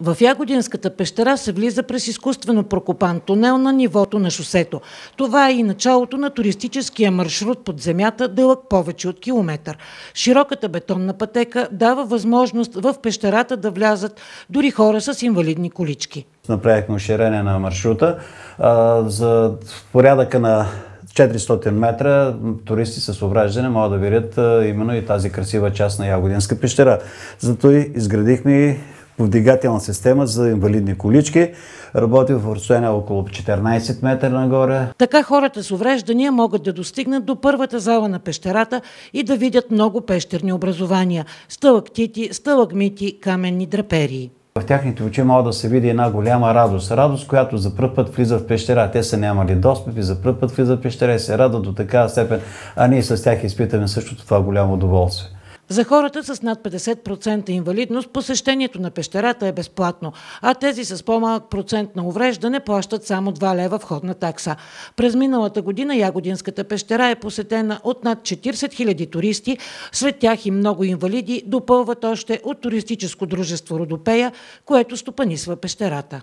В Ягодинската пещера се влиза през изкуствено прокопан тунел на нивото на шосето. Това е и началото на туристическия маршрут под земята, дълъг повече от километър. Широката бетонна пътека дава възможност в пещерата да влязат дори хора с инвалидни колички. Направихме уширение на маршрута. за порядъка на 400 метра туристи с увреждане могат да видят именно и тази красива част на Ягодинска пещера. Зато и изградихме повдигателна система за инвалидни колички. Работи в разстояние около 14 метра нагоре. Така хората с увреждания могат да достигнат до първата зала на пещерата и да видят много пещерни образования – стълъктити, сталагмити, каменни драперии. В тяхните очи могат да се види една голяма радост. Радост, която за първ път влиза в пещера. Те са нямали достъп и за първ път влиза в пещера и се радват до такава степен. А ние с тях изпитаме същото това голямо удоволствие. За хората с над 50% инвалидност посещението на пещерата е безплатно, а тези с по-малък процент на увреждане плащат само 2 лева входна такса. През миналата година Ягодинската пещера е посетена от над 40 000 туристи, сред тях и много инвалиди допълват още от туристическо дружество Родопея, което стопанисва пещерата.